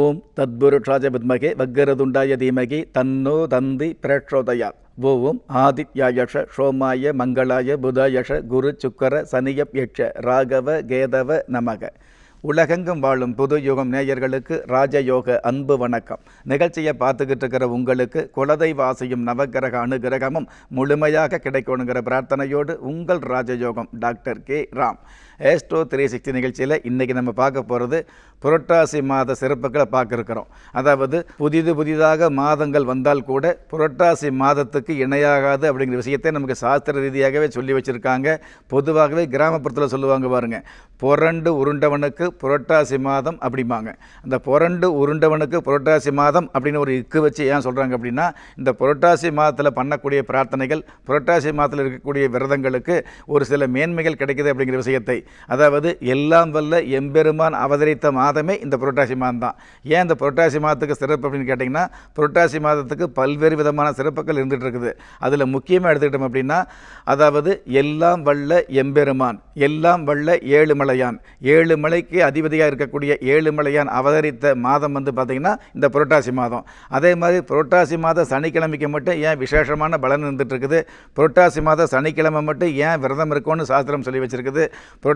ஓம் தத்புருஷாஜ வித்மகே வக்கரதுண்டாய தீமகி தன்னோ தந்தி பிரேட்சோதயா ஓம் ஆதித்யாயஷ சோமாய மங்களாய புதாயஷ குரு சுக்கர சனியப் யட்ச ராகவ கேதவ நமக உலகெங்கும் வாழும் புது யுகம் நேயர்களுக்கு ராஜயோக அன்பு வணக்கம் நிகழ்ச்சியை பார்த்துக்கிட்டு இருக்கிற உங்களுக்கு குலதெய்வாசியும் நவகிரக அனுகிரகமும் முழுமையாக கிடைக்கணுங்கிற பிரார்த்தனையோடு உங்கள் ராஜயோகம் doctor K Ram astro three sixty நிகழ்ச்சியில் இன்றைக்கி நம்ம பார்க்க போகிறது புரட்டாசி மாத சிறப்புகளை பார்க்க அதாவது புதிது புதிதாக மாதங்கள் வந்தால் கூட புரட்டாசி மாதத்துக்கு இணையாகாது அப்படிங்கிற விஷயத்தை நமக்கு சாஸ்திர ரீதியாகவே சொல்லி வச்சுருக்காங்க பொதுவாகவே கிராமப்புறத்தில் சொல்லுவாங்க பாருங்கள் புரண்டு உருண்டவனுக்கு புரட்டாசி மாதம் அப்படிம்பாங்க அந்த புரண்டு உருண்டவனுக்கு புரட்டாசி மாதம் அப்படின்னு ஒரு இக்கு வச்சு ஏன் சொல்கிறாங்க அப்படின்னா இந்த புரட்டாசி மாதத்தில் பண்ணக்கூடிய பிரார்த்தனைகள் புரட்டாசி மாதத்தில் இருக்கக்கூடிய விரதங்களுக்கு ஒரு சில மேன்மைகள் கிடைக்கிது அப்படிங்கிற விஷயத்தை அதாவது எல்லாம் வல்ல எம்பெருமான் அவதரித்த மாதமே இந்த புரட்டாசி மாதம் தான் ஏன் இந்த புரட்டாசி மாதத்துக்கு சிறப்பு அப்படின்னு கேட்டிங்கன்னா புரட்டாசி மாதத்துக்கு பல்வேறு விதமான சிறப்புகள் இருந்துகிட்டு இருக்குது அதில் முக்கியமாக எடுத்துக்கிட்டோம் அப்படின்னா அதாவது எல்லாம் வல்ல எம்பெருமான் எல்லாம் வல்ல ஏழு மலையான் ஏழு மலைக்கு அதிபதியாக இருக்கக்கூடிய ஏழு மலையான் அவதரித்த மாதம் வந்து பார்த்திங்கன்னா இந்த புரட்டாசி மாதம் அதே மாதிரி புரட்டாசி மாத சனிக்கிழமைக்கு மட்டும் ஏன் விசேஷமான பலன் இருக்குது புரட்டாசி மாதம் சனிக்கிழமை மட்டும் ஏன் விரதம் இருக்கும்னு சாஸ்திரம் சொல்லி வச்சுருக்குது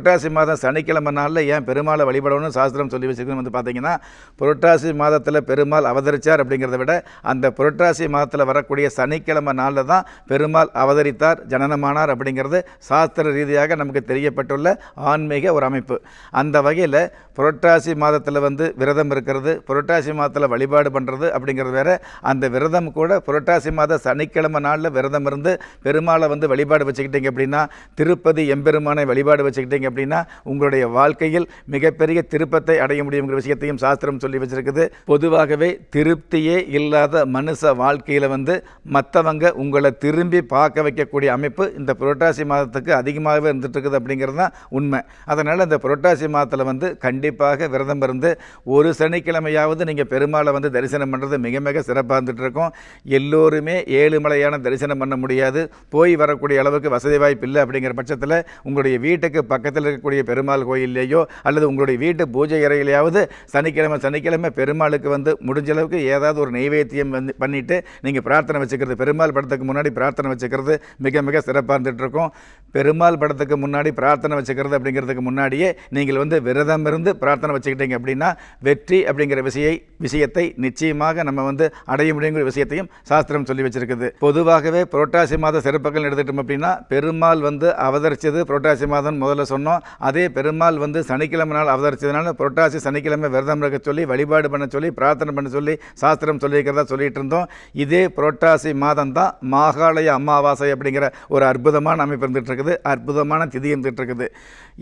புரட்டாசி மாதம் சனிக்கிழமை நாளில் ஏன் பெருமாளை வழிபடணும்னு சாஸ்திரம் சொல்லி வச்சுருக்கணும் வந்து பார்த்தீங்கன்னா புரட்டாசி மாதத்தில் பெருமாள் அவதரித்தார் அப்படிங்கிறத விட அந்த புரட்டாசி மாதத்தில் வரக்கூடிய சனிக்கிழமை நாளில் தான் பெருமாள் அவதரித்தார் ஜனனமானார் அப்படிங்கிறது சாஸ்திர ரீதியாக நமக்கு தெரியப்பட்டுள்ள ஆன்மீக ஒரு அமைப்பு அந்த வகையில் புரட்டாசி மாதத்தில் வந்து விரதம் இருக்கிறது புரட்டாசி மாதத்தில் வழிபாடு பண்ணுறது அப்படிங்கிறது வேற அந்த விரதம் கூட புரட்டாசி மாத சனிக்கிழமை நாளில் விரதம் இருந்து பெருமாளை வந்து வழிபாடு வச்சுக்கிட்டீங்க அப்படின்னா திருப்பதி எம்பெருமானை வழிபாடு வச்சுக்கிட்டீங்க அப்படின்னா உங்களுடைய வாழ்க்கையில் மிகப்பெரிய திருப்பத்தை அடைய முடியுங்கிற விஷயத்தையும் சாஸ்திரம் சொல்லி வச்சிருக்குது பொதுவாகவே திருப்தியே இல்லாத மனுஷ வாழ்க்கையில் வந்து மற்றவங்க உங்களை திரும்பி பார்க்க வைக்கக்கூடிய அமைப்பு இந்த புரட்டாசி மாதத்துக்கு அதிகமாகவே இருந்துட்டு இருக்குது அப்படிங்கிறது தான் உண்மை அதனால் இந்த புரட்டாசி மாதத்தில் வந்து கண்டிப்பாக விரதம் இருந்து ஒரு சனிக்கிழமையாவது நீங்கள் பெருமாளை வந்து தரிசனம் பண்ணுறது மிக மிக சிறப்பாக இருந்துகிட்டு இருக்கும் எல்லோருமே ஏழுமலையான தரிசனம் பண்ண முடியாது போய் வரக்கூடிய அளவுக்கு வசதி வாய்ப்பு இல்லை அப்படிங்கிற பட்சத்தில் உங்களுடைய வீட்டுக்கு பக்கத்தில் பக்கத்தில் இருக்கக்கூடிய பெருமாள் கோயிலேயோ அல்லது உங்களுடைய வீட்டு பூஜை அறையிலேயாவது சனிக்கிழமை சனிக்கிழமை பெருமாளுக்கு வந்து முடிஞ்ச அளவுக்கு ஏதாவது ஒரு நைவேத்தியம் வந்து பண்ணிவிட்டு நீங்கள் பிரார்த்தனை வச்சுக்கிறது பெருமாள் படத்துக்கு முன்னாடி பிரார்த்தனை வச்சுக்கிறது மிக மிக சிறப்பாக இருந்துகிட்ருக்கும் பெருமாள் படத்துக்கு முன்னாடி பிரார்த்தனை வச்சுக்கிறது அப்படிங்கிறதுக்கு முன்னாடியே நீங்கள் வந்து விரதம் இருந்து பிரார்த்தனை வச்சுக்கிட்டீங்க அப்படின்னா வெற்றி அப்படிங்கிற விஷயை விஷயத்தை நிச்சயமாக நம்ம வந்து அடைய முடியுங்கிற விஷயத்தையும் சாஸ்திரம் சொல்லி வச்சிருக்குது பொதுவாகவே புரட்டாசி மாத சிறப்புகள் எடுத்துட்டோம் அப்படின்னா பெருமாள் வந்து அவதரிச்சது புரட்டாசி மாதம் முதல்ல சொன்னோம் அதே பெருமாள் வந்து சனிக்கிழமை நாள் அவதரிச்சதுனால புரட்டாசி சனிக்கிழமை விரதம் இருக்க சொல்லி வழிபாடு பண்ண சொல்லி பிரார்த்தனை பண்ண சொல்லி சாஸ்திரம் சொல்லியிருக்கிறதா சொல்லிகிட்டு இருந்தோம் இதே புரட்டாசி மாதம் தான் மாகாலய அமாவாசை அப்படிங்கிற ஒரு அற்புதமான அமைப்பு இருந்துகிட்ருக்குது அற்புதமான திதி இருந்துகிட்ருக்குது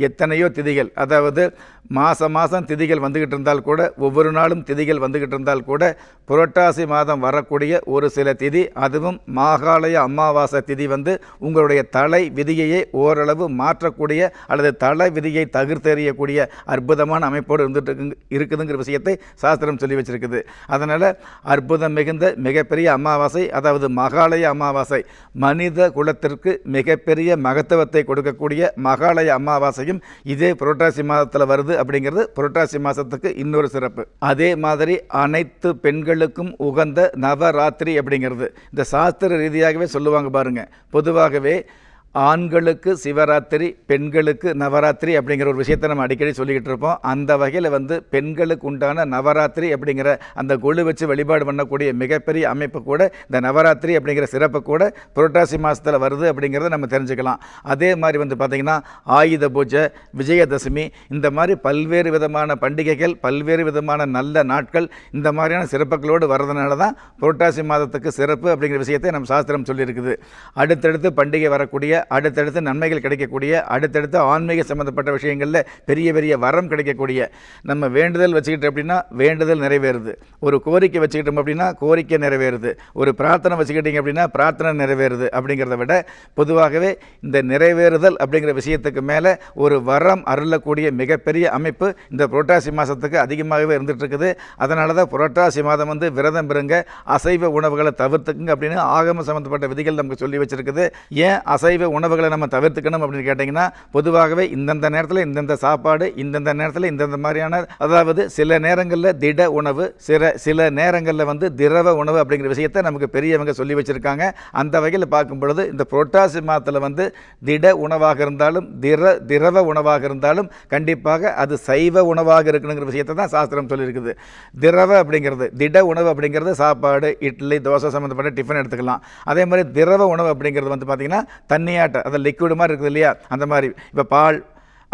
எத்தனையோ திதிகள் அதாவது மாதம் மாதம் திதிகள் வந்துக்கிட்டு இருந்தால் கூட ஒவ்வொரு நாளும் திதிகள் வந்துக்கிட்டு இருந்தால் கூட புரட்டாசி மாதம் வரக்கூடிய ஒரு சில திதி அதுவும் மாகாலய அமாவாசை திதி வந்து உங்களுடைய தலை விதியையே ஓரளவு மாற்றக்கூடிய அல்லது தலை விதியை தகிர்த்தெறியக்கூடிய அற்புதமான அமைப்போடு இருந்துட்டு இருக்குதுங்கிற விஷயத்தை சாஸ்திரம் சொல்லி வச்சுருக்குது அதனால் அற்புதம் மிகுந்த மிகப்பெரிய அமாவாசை அதாவது மகாலய அமாவாசை மனித குலத்திற்கு மிகப்பெரிய மகத்துவத்தை கொடுக்கக்கூடிய மகாலய அமாவாசை முடியும் இதே புரட்டாசி மாதத்தில் வருது அப்படிங்கிறது புரட்டாசி மாதத்துக்கு இன்னொரு சிறப்பு அதே மாதிரி அனைத்து பெண்களுக்கும் உகந்த நவராத்திரி அப்படிங்கிறது இந்த சாஸ்திர ரீதியாகவே சொல்லுவாங்க பாருங்கள் பொதுவாகவே ஆண்களுக்கு சிவராத்திரி பெண்களுக்கு நவராத்திரி அப்படிங்கிற ஒரு விஷயத்தை நம்ம அடிக்கடி சொல்லிக்கிட்டு இருப்போம் அந்த வகையில் வந்து பெண்களுக்கு உண்டான நவராத்திரி அப்படிங்கிற அந்த கொழு வச்சு வழிபாடு பண்ணக்கூடிய மிகப்பெரிய அமைப்பு கூட இந்த நவராத்திரி அப்படிங்கிற சிறப்பு கூட புரட்டாசி மாதத்தில் வருது அப்படிங்கிறத நம்ம தெரிஞ்சுக்கலாம் அதே மாதிரி வந்து பார்த்திங்கன்னா ஆயுத பூஜை விஜயதசமி இந்த மாதிரி பல்வேறு விதமான பண்டிகைகள் பல்வேறு விதமான நல்ல நாட்கள் இந்த மாதிரியான சிறப்புகளோடு வர்றதுனால தான் புரட்டாசி மாதத்துக்கு சிறப்பு அப்படிங்கிற விஷயத்தை நம்ம சாஸ்திரம் சொல்லியிருக்குது அடுத்தடுத்து பண்டிகை வரக்கூடிய அடுத்தடுத்து நன்மைகள் கிடைக்கக்கூடிய அடுத்தடுத்து ஆன்மீக சம்மந்தப்பட்ட விஷயங்களில் பெரிய பெரிய வரம் கிடைக்கக்கூடிய நம்ம வேண்டுதல் வச்சுக்கிட்டு அப்படின்னா வேண்டுதல் நிறைவேறுது ஒரு கோரிக்கை வச்சுக்கிட்டோம் அப்படின்னா கோரிக்கை நிறைவேறுது ஒரு பிரார்த்தனை வச்சுக்கிட்டிங்க அப்படின்னா பிரார்த்தனை நிறைவேறுது அப்படிங்கிறத விட பொதுவாகவே இந்த நிறைவேறுதல் அப்படிங்கிற விஷயத்துக்கு மேலே ஒரு வரம் அருளக்கூடிய மிகப்பெரிய அமைப்பு இந்த புரட்டாசி மாதத்துக்கு அதிகமாகவே இருந்துகிட்ருக்குது அதனால தான் புரோட்டாசி மாதம் வந்து விரதம் பெறுங்க அசைவ உணவுகளை தவிர்த்துக்குங்க அப்படின்னு ஆகம சம்மந்தப்பட்ட விதிகள் நமக்கு சொல்லி வச்சுருக்குது ஏன் அசைவ உணவுகளை நம்ம தவிர்த்துக்கணும் அப்படின்னு கேட்டிங்கன்னா பொதுவாகவே இந்தந்த நேரத்தில் இந்தந்த சாப்பாடு இந்தந்த நேரத்தில் இந்தந்த மாதிரியான அதாவது சில நேரங்களில் திட உணவு சில சில நேரங்களில் வந்து திரவ உணவு அப்படிங்கிற விஷயத்தை நமக்கு பெரியவங்க சொல்லி வச்சுருக்காங்க அந்த வகையில் பார்க்கும் பொழுது இந்த புரோட்டாசி மாதத்தில் வந்து திட உணவாக இருந்தாலும் திர திரவ உணவாக இருந்தாலும் கண்டிப்பாக அது சைவ உணவாக இருக்கணுங்கிற விஷயத்தை தான் சாஸ்திரம் சொல்லியிருக்குது திரவ அப்படிங்கிறது திட உணவு அப்படிங்கிறது சாப்பாடு இட்லி தோசை சம்மந்தப்பட்ட டிஃபன் எடுத்துக்கலாம் அதே மாதிரி திரவ உணவு அப்படிங்கிறது வந்து பார்த்திங்கன்னா தண்ணி தனியாட்ட அந்த லிக்விடு மாதிரி இருக்குது இல்லையா அந்த மாதிரி இப்போ பால்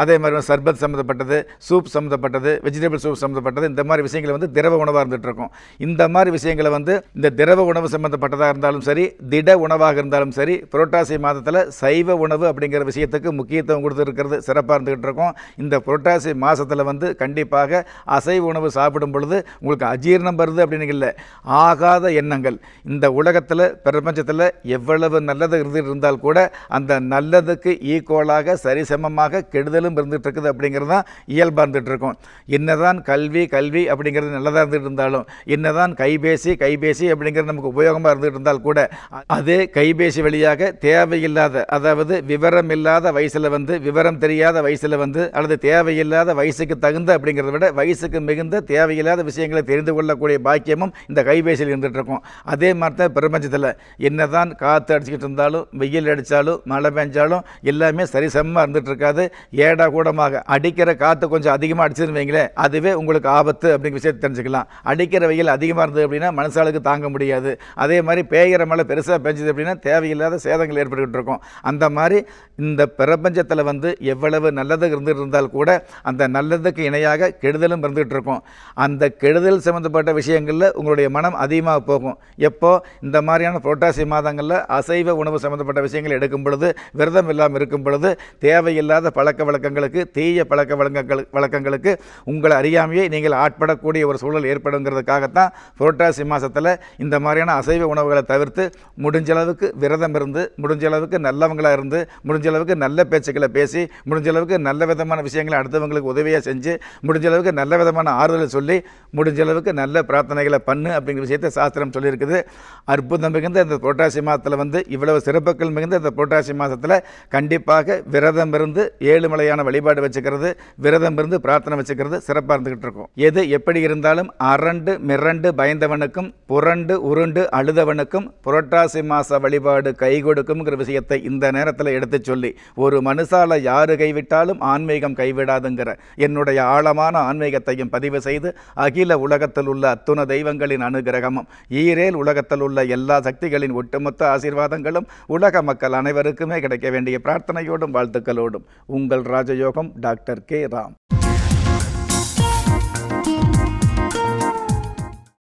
அதே மாதிரி சர்பத் சம்மந்தப்பட்டது சூப் சம்மந்தப்பட்டது வெஜிடபிள் சூப் சம்மந்தப்பட்டது இந்த மாதிரி விஷயங்களை வந்து திரவ உணவாக இருந்துகிட்ருக்கும் இந்த மாதிரி விஷயங்களை வந்து இந்த திரவ உணவு சம்மந்தப்பட்டதாக இருந்தாலும் சரி திட உணவாக இருந்தாலும் சரி புரோட்டாசி மாதத்தில் சைவ உணவு அப்படிங்கிற விஷயத்துக்கு முக்கியத்துவம் கொடுத்துருக்கிறது சிறப்பாக இருந்துகிட்டு இருக்கும் இந்த புரோட்டாசி மாதத்தில் வந்து கண்டிப்பாக அசைவ உணவு சாப்பிடும் பொழுது உங்களுக்கு அஜீர்ணம் வருது அப்படின்னு இல்லை ஆகாத எண்ணங்கள் இந்த உலகத்தில் பிரபஞ்சத்தில் எவ்வளவு நல்லது இருந்தால் கூட அந்த நல்லதுக்கு ஈக்குவலாக சரிசமமாக கெடுதல் மேலும் இருந்துகிட்டு இருக்குது அப்படிங்கிறது தான் இயல்பாக இருந்துகிட்டு இருக்கும் என்னதான் கல்வி கல்வி அப்படிங்கிறது நல்லதாக இருந்துகிட்டு இருந்தாலும் என்னதான் கைபேசி கைபேசி அப்படிங்கிறது நமக்கு உபயோகமாக இருந்துகிட்டு இருந்தால் கூட அதே கைபேசி வழியாக தேவையில்லாத அதாவது விவரம் இல்லாத வயசில் வந்து விவரம் தெரியாத வயசில் வந்து அல்லது தேவையில்லாத வயசுக்கு தகுந்த அப்படிங்கிறத விட வயசுக்கு மிகுந்த தேவையில்லாத விஷயங்களை தெரிந்து கொள்ளக்கூடிய பாக்கியமும் இந்த கைபேசியில் இருந்துகிட்டு இருக்கும் அதே மாதிரி தான் பிரபஞ்சத்தில் என்னதான் காற்று அடிச்சுக்கிட்டு இருந்தாலும் வெயில் அடித்தாலும் மழை பெஞ்சாலும் எல்லாமே சரிசமமாக இருந்துகிட்டு இருக்காது ஏ ஏடா கூடமாக அடிக்கிற காற்று கொஞ்சம் அதிகமாக அடிச்சதுன்னு அதுவே உங்களுக்கு ஆபத்து அப்படிங்கிற விஷயத்தை தெரிஞ்சுக்கலாம் அடிக்கிற வெயில் அதிகமாக இருந்தது அப்படின்னா மனுஷாளுக்கு தாங்க முடியாது அதே மாதிரி பேயிற மழை பெருசாக பெஞ்சது அப்படின்னா தேவையில்லாத சேதங்கள் ஏற்பட்டுக்கிட்டு இருக்கும் அந்த மாதிரி இந்த பிரபஞ்சத்தில் வந்து எவ்வளவு நல்லது இருந்துகிட்டு இருந்தால் கூட அந்த நல்லதுக்கு இணையாக கெடுதலும் இருந்துகிட்டு இருக்கும் அந்த கெடுதல் சம்மந்தப்பட்ட விஷயங்களில் உங்களுடைய மனம் அதிகமாக போகும் எப்போ இந்த மாதிரியான புரட்டாசி மாதங்களில் அசைவ உணவு சம்மந்தப்பட்ட விஷயங்கள் எடுக்கும் பொழுது விரதம் இல்லாமல் இருக்கும் பொழுது தேவையில்லாத பழக்க வழக்க பழக்கங்களுக்கு தீய பழக்க வழக்கங்கள் வழக்கங்களுக்கு உங்களை அறியாமையே நீங்கள் ஆட்படக்கூடிய ஒரு சூழல் ஏற்படுங்கிறதுக்காகத்தான் புரட்டாசி மாதத்தில் இந்த மாதிரியான அசைவ உணவுகளை தவிர்த்து முடிஞ்சளவுக்கு விரதம் இருந்து முடிஞ்ச அளவுக்கு நல்லவங்களாக இருந்து முடிஞ்ச அளவுக்கு நல்ல பேச்சுக்களை பேசி முடிஞ்ச அளவுக்கு நல்ல விதமான விஷயங்களை அடுத்தவங்களுக்கு உதவியாக செஞ்சு முடிஞ்ச அளவுக்கு நல்ல விதமான ஆறுதலை சொல்லி முடிஞ்ச அளவுக்கு நல்ல பிரார்த்தனைகளை பண்ணு அப்படிங்கிற விஷயத்தை சாஸ்திரம் சொல்லியிருக்குது அற்புதம் மிகுந்த இந்த புரட்டாசி மாதத்தில் வந்து இவ்வளவு சிறப்புகள் மிகுந்த இந்த புரட்டாசி மாதத்தில் கண்டிப்பாக விரதம் இருந்து ஏழுமலையான முறையான வழிபாடு வச்சுக்கிறது விரதம் இருந்து பிரார்த்தனை வச்சுக்கிறது சிறப்பாக இருந்துகிட்டு இருக்கும் எது எப்படி இருந்தாலும் அரண்டு மிரண்டு பயந்தவனுக்கும் புரண்டு உருண்டு அழுதவனுக்கும் புரட்டாசி மாச வழிபாடு கை கொடுக்கும்ங்கிற விஷயத்தை இந்த நேரத்தில் எடுத்து சொல்லி ஒரு மனுஷால யாரு கைவிட்டாலும் ஆன்மீகம் கைவிடாதுங்கிற என்னுடைய ஆழமான ஆன்மீகத்தையும் பதிவு செய்து அகில உலகத்தில் உள்ள அத்துண தெய்வங்களின் அனுகிரகமும் ஈரேல் உலகத்தில் உள்ள எல்லா சக்திகளின் ஒட்டுமொத்த ஆசீர்வாதங்களும் உலக மக்கள் அனைவருக்குமே கிடைக்க வேண்டிய பிரார்த்தனையோடும் வாழ்த்துக்களோடும் உங்கள் ராஜ் ராஜயோகம் டாக்டர் கே ராம்